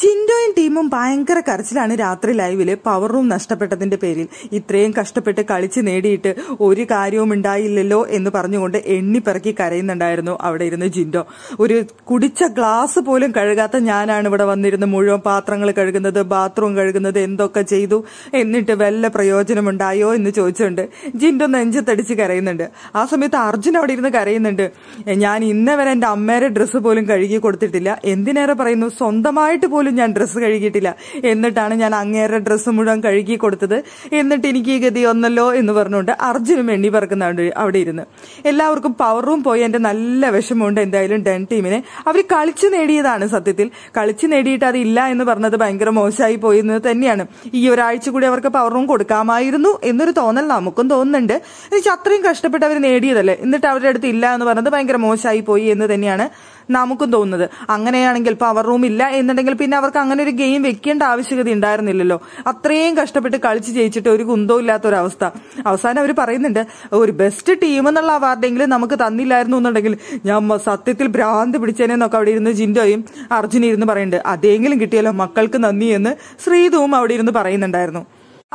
ജിൻഡോയും ടീമും ഭയങ്കര കരച്ചിലാണ് രാത്രി ലൈവില് പവർ റൂം നഷ്ടപ്പെട്ടതിന്റെ പേരിൽ ഇത്രയും കഷ്ടപ്പെട്ട് കളിച്ച് നേടിയിട്ട് ഒരു കാര്യവും ഉണ്ടായില്ലല്ലോ എന്ന് പറഞ്ഞുകൊണ്ട് എണ്ണിപ്പിറക്കി കരയുന്നുണ്ടായിരുന്നു അവിടെ ഇരുന്ന് ജിൻഡോ ഒരു കുടിച്ച ഗ്ലാസ് പോലും കഴുകാത്ത ഞാനാണ് ഇവിടെ വന്നിരുന്ന് മുഴുവൻ പാത്രങ്ങൾ കഴുകുന്നത് ബാത്റൂം കഴുകുന്നത് എന്തൊക്കെ ചെയ്തു എന്നിട്ട് വല്ല പ്രയോജനമുണ്ടായോ എന്ന് ചോദിച്ചുകൊണ്ട് ജിൻഡോ നെഞ്ചത്തടിച്ച് കരയുന്നുണ്ട് ആ സമയത്ത് അർജുൻ അവിടെ ഇരുന്ന് കരയുന്നുണ്ട് ഞാൻ ഇന്നവരെ എന്റെ അമ്മേരെ ഡ്രസ്സ് പോലും കഴുകി കൊടുത്തിട്ടില്ല എന്തിനേറെ പറയുന്നു സ്വന്തമായിട്ട് പോലും ഞാൻ ഡ്രസ്സ് കഴുകിയിട്ടില്ല എന്നിട്ടാണ് ഞാൻ അങ്ങേറെ ഡ്രസ്സ് മുഴുവൻ കഴുകി കൊടുത്തത് എന്നിട്ട് എനിക്ക് ഈ ഗതി ഒന്നല്ലോ എന്ന് പറഞ്ഞുകൊണ്ട് അർജുനും എണ്ണി പറക്കുന്നുണ്ട് അവിടെ ഇരുന്ന് എല്ലാവർക്കും പവറും പോയി എന്റെ നല്ല വിഷമമുണ്ട് എന്തായാലും ഡെൻ ടീമിനെ അവർ കളിച്ചു നേടിയതാണ് സത്യത്തിൽ കളിച്ചു നേടിയിട്ട് അത് ഇല്ല എന്ന് പറഞ്ഞത് ഭയങ്കര മോശമായി പോയി എന്ന് തന്നെയാണ് ഈ ഒരാഴ്ച കൂടി അവർക്ക് പവറും കൊടുക്കാമായിരുന്നു എന്നൊരു തോന്നൽ നമുക്കും തോന്നുന്നുണ്ട് എന്നുവെച്ചാൽ അത്രയും കഷ്ടപ്പെട്ട് അവർ നേടിയതല്ലേ എന്നിട്ട് അവരുടെ അടുത്ത് ഇല്ല എന്ന് പറഞ്ഞത് ഭയങ്കര മോശമായി പോയി എന്ന് തന്നെയാണ് നമുക്കും തോന്നുന്നത് അങ്ങനെയാണെങ്കിൽ പവർ റൂം ഇല്ല എന്നുണ്ടെങ്കിൽ പിന്നെ അവർക്ക് അങ്ങനെ ഒരു ഗെയിം വെക്കേണ്ട ആവശ്യകത ഉണ്ടായിരുന്നില്ലല്ലോ അത്രയും കഷ്ടപ്പെട്ട് കളിച്ച് ജയിച്ചിട്ട് ഒരു കുന്തവും ഇല്ലാത്തൊരവസ്ഥ അവസാനം അവർ പറയുന്നുണ്ട് ഒരു ബെസ്റ്റ് ടീം എന്നുള്ള അവാർഡെങ്കിലും നമുക്ക് തന്നില്ലായിരുന്നു എന്നുണ്ടെങ്കിൽ ഞാൻ സത്യത്തിൽ ഭ്രാന്ത് പിടിച്ചേനെന്നൊക്കെ അവിടെ ഇരുന്ന് ജിൻഡോയും അർജുനും ഇരുന്ന് പറയുന്നുണ്ട് അതെങ്കിലും കിട്ടിയല്ലോ മക്കൾക്ക് നന്ദി എന്ന് ശ്രീതുവും അവിടെ ഇരുന്ന് പറയുന്നുണ്ടായിരുന്നു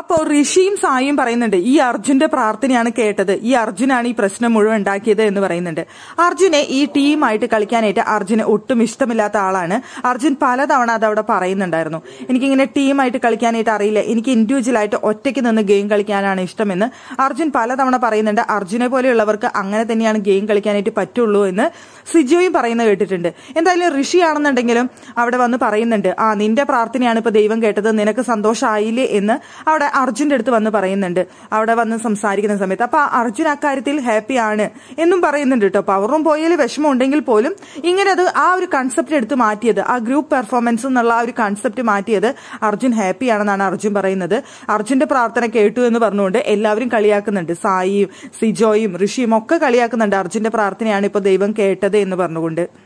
അപ്പോൾ ഋഷിയും സായും പറയുന്നുണ്ട് ഈ അർജുന്റെ പ്രാർത്ഥനയാണ് കേട്ടത് ഈ അർജുനാണ് ഈ പ്രശ്നം മുഴുവൻ ഉണ്ടാക്കിയത് എന്ന് പറയുന്നുണ്ട് അർജുനെ ഈ ടീമായിട്ട് കളിക്കാനായിട്ട് അർജുന് ഒട്ടും ഇഷ്ടമില്ലാത്ത ആളാണ് അർജുൻ പലതവണ അതവിടെ പറയുന്നുണ്ടായിരുന്നു എനിക്കിങ്ങനെ ടീമായിട്ട് കളിക്കാനായിട്ട് അറിയില്ല എനിക്ക് ആയിട്ട് ഒറ്റയ്ക്ക് നിന്ന് ഗെയിം കളിക്കാനാണ് ഇഷ്ടമെന്ന് അർജുൻ പലതവണ പറയുന്നുണ്ട് അർജുനെ പോലെയുള്ളവർക്ക് അങ്ങനെ തന്നെയാണ് ഗെയിം കളിക്കാനായിട്ട് പറ്റുള്ളൂ എന്ന് സിജോയും പറയുന്നത് കേട്ടിട്ടുണ്ട് എന്തായാലും ഋഷിയാണെന്നുണ്ടെങ്കിലും അവിടെ വന്ന് പറയുന്നുണ്ട് ആ നിന്റെ പ്രാർത്ഥനയാണ് ഇപ്പൊ ദൈവം കേട്ടത് നിനക്ക് സന്തോഷമായില്ലേ എന്ന് അവിടെ അർജുന്റെ അടുത്ത് വന്ന് പറയുന്നുണ്ട് അവിടെ വന്ന് സംസാരിക്കുന്ന സമയത്ത് അപ്പൊ അർജുൻ അക്കാര്യത്തിൽ ഹാപ്പി ആണ് എന്നും പറയുന്നുണ്ട് കേട്ടോ പവറും പോയാൽ വിഷമം ഉണ്ടെങ്കിൽ പോലും ഇങ്ങനെ അത് ആ ഒരു കൺസെപ്റ്റ് എടുത്ത് മാറ്റിയത് ആ ഗ്രൂപ്പ് പെർഫോമൻസ് എന്നുള്ള ആ ഒരു കൺസെപ്റ്റ് മാറ്റിയത് അർജുൻ ഹാപ്പി ആണെന്നാണ് അർജുൻ പറയുന്നത് അർജുന്റെ പ്രാർത്ഥന കേട്ടു എന്ന് പറഞ്ഞുകൊണ്ട് എല്ലാവരും കളിയാക്കുന്നുണ്ട് സായിയും സിജോയും ഋഷിയും ഒക്കെ കളിയാക്കുന്നുണ്ട് അർജുന്റെ പ്രാർത്ഥനയാണ് ഇപ്പൊ ദൈവം കേട്ടത് എന്ന് പറഞ്ഞുകൊണ്ട്